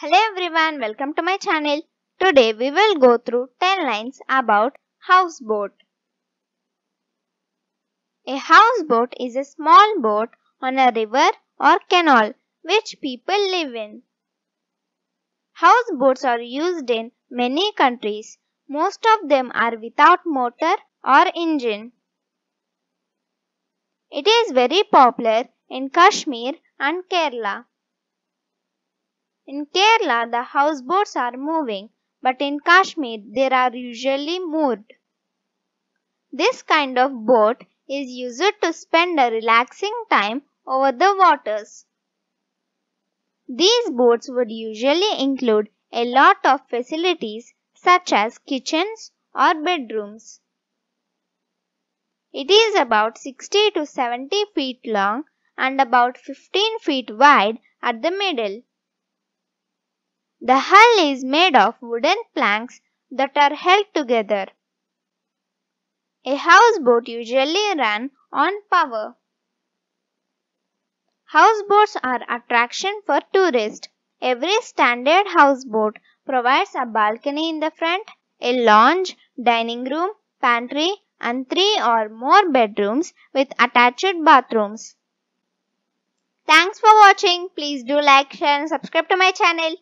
Hello everyone, welcome to my channel. Today we will go through 10 lines about houseboat. A houseboat is a small boat on a river or canal which people live in. Houseboats are used in many countries. Most of them are without motor or engine. It is very popular in Kashmir and Kerala. In Kerala, the houseboats are moving, but in Kashmir, they are usually moored. This kind of boat is used to spend a relaxing time over the waters. These boats would usually include a lot of facilities such as kitchens or bedrooms. It is about 60 to 70 feet long and about 15 feet wide at the middle. The hull is made of wooden planks that are held together. A houseboat usually ran on power. Houseboats are attraction for tourists. Every standard houseboat provides a balcony in the front, a lounge, dining room, pantry and three or more bedrooms with attached bathrooms. Thanks for watching. Please do like, share and subscribe to my channel.